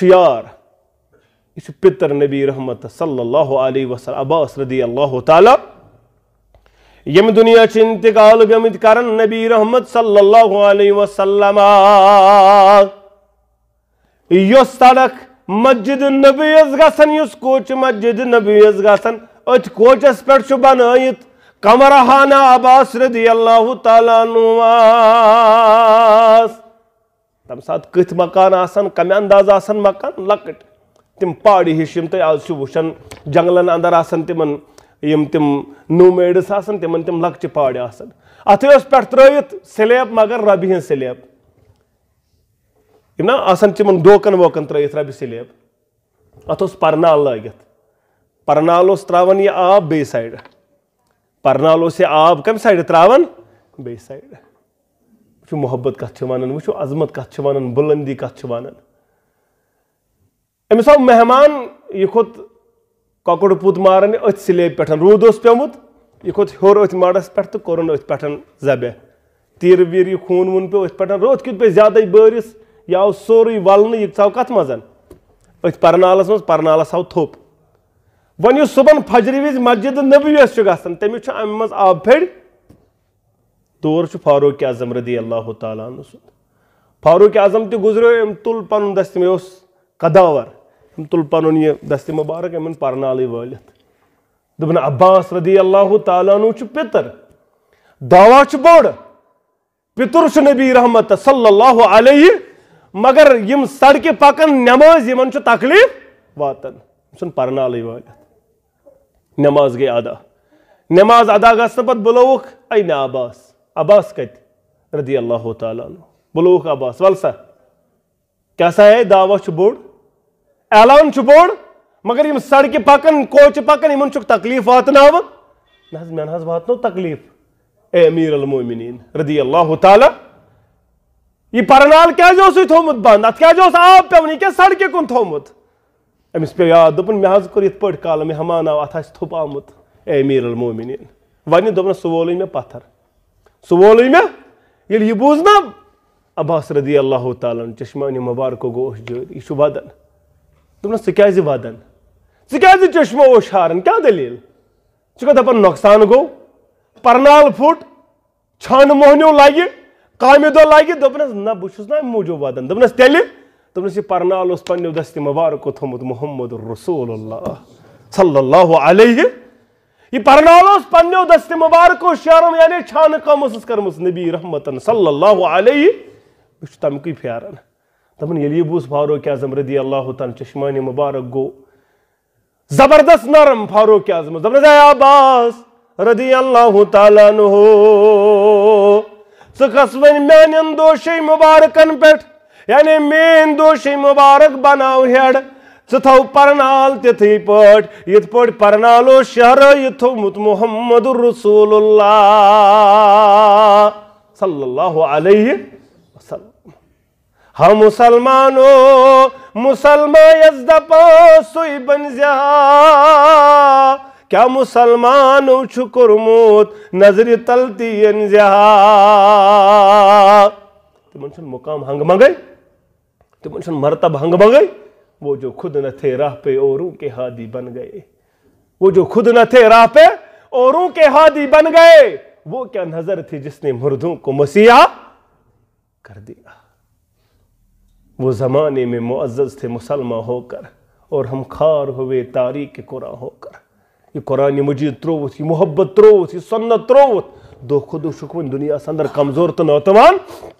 چیار اس پتر نبی رحمت صلی اللہ علیہ وسلم عباس رضی اللہ تعالی یم دنیا چنتقال گمت کرن نبی رحمت صلی اللہ علیہ وسلم یو سڑک مجد نبی از گسن یس کوچ مجد نبی از گسن ات کوچ اس پر چو بنائیت کمرہانہ عباس رضی اللہ تعالیٰ نواز تم سات کت مکان آسان کم انداز آسان مکان لکٹ تم پہ ہش ہم آج وشن جنگلن اندر آسان تمن یم تم نو میڈس آسان آسان تمن تم پاڑی آکچہ پہ ات پر سلیب مگر ربی ہز سلیب یم نا آسان آوکن ووکن ترقی ربی سلیب ات اس پرنال لگت ترا یہ آب بی سائڈ پر آب کم تراون تر سائڈ وچھو محبت کتھ چھ وانن وچھو عظمت کتھ چھ وانن بلندی کتھ چھ وانن امس آو مہمان یہ کھوت کاکڑ پوت مارن ات سلے پیٹھن رود اس پیمت یہ کھوت ہور ات مارس پیٹھ تو کورن ات پیٹھن زبے تیر ویر یہ خون ون پہ ات پیٹھن رود کیت پہ زیادہ بارس یا آو سوری والن یہ ساو کتھ مزن ات پرنالس مز پرنالس آو تھوپ ون یہ صبح فجری وز مسجد نبی اس چھ ام مز آب پھڑ طور فاروق اعظم رضی اللہ تعالیٰ عنہ سند فاروق اعظم تل پن دست میں اس قداور ام تل پن یہ دست مبارک امن پنالی ولت عباس رضی اللہ تعالیٰ عنہ پتر چھ بوڑ پتر نبی رحمت صلی اللہ علیہ مگر یم سڑکہ پکن نماز چھ تکلیف واتن سن پرنالی ولت نماز گئی ادا نماز ادا گھن پہ بلوک اے عباس عباس کتہ رضی اللہ تعالیٰ عنہ بلوک عباس ولسا کیسا ہے دعوہ چھ بوڑ اعلان چھ بوڑ مگر یہ سڑکہ پکن کوچ پکن یہ چھ تکلیف واتنا نہ حض میان حض واتنو تکلیف اے امیر المومنین رضی اللہ تعالیٰ یہ پرنال کیا جو سوئی تھومت بند ات کیا جو سا آپ پہ ونی کیا سڑکے کن تھومت امیس پہ یاد دپن میں حض کریت پڑھ کالا میں ہمانا واتھا اس تھپ آمت اے امیر المومنین ونی دپن سوولی میں پتھر سو وے جی یہ بوس نا عباس رضی اللہ تعالیٰ چشمہ مبارکوں گی وداً دس کدان كے كیا چشمہ اوشن كا دلیل چا دقصان گو پنال پھٹ چھان موہنیو بہٕ چھُس نہ اَمہِ موٗجوٗب نا دوٚپنَس تیٚلہِ دوٚپنَس یہِ تیل اوس پنٛنیو دستی مباركو تھوٚمُت محمد رسول اللہ صلی اللہ علیہ یہ پرنالوس پنیو دست مبارکو شیرم یعنی چھان قومس کرمس نبی رحمتن صلی اللہ علیہ اس تمکی پھیارن دپن یلی بوس فاروق اعظم رضی اللہ تعالی چشمان مبارک گو زبردست نرم فاروق اعظم زبردست اے عباس رضی اللہ تعالی عنہ سکسون مین دوشی مبارکن پیٹھ یعنی مین دوشی مبارک بناو ہیڑ سو پنال پٹ یت پٹ پرنالو شہر یہ تمت محمد الرسول اللہ صلی اللہ علیہ وسلم ہا مسلمانو مسلم سن زیا کیا مسلمانو موت نظر تل تن زیا تم مقام ہنگ منگے تمہ مرتب مگئی وہ جو خود نہ تھے راہ پہ اوروں کے ہادی بن گئے وہ جو خود نہ تھے راہ پہ اوروں کے ہادی بن گئے وہ کیا نظر تھی جس نے مردوں کو مسیح کر دیا وہ زمانے میں معزز تھے مسلمہ ہو کر اور ہم خار ہوئے تاریخ قرآن ہو کر یہ قرآن مجید تروت یہ محبت تروت یہ سنت تروت دو خود و شکون دنیا سندر کمزور تو نوتوان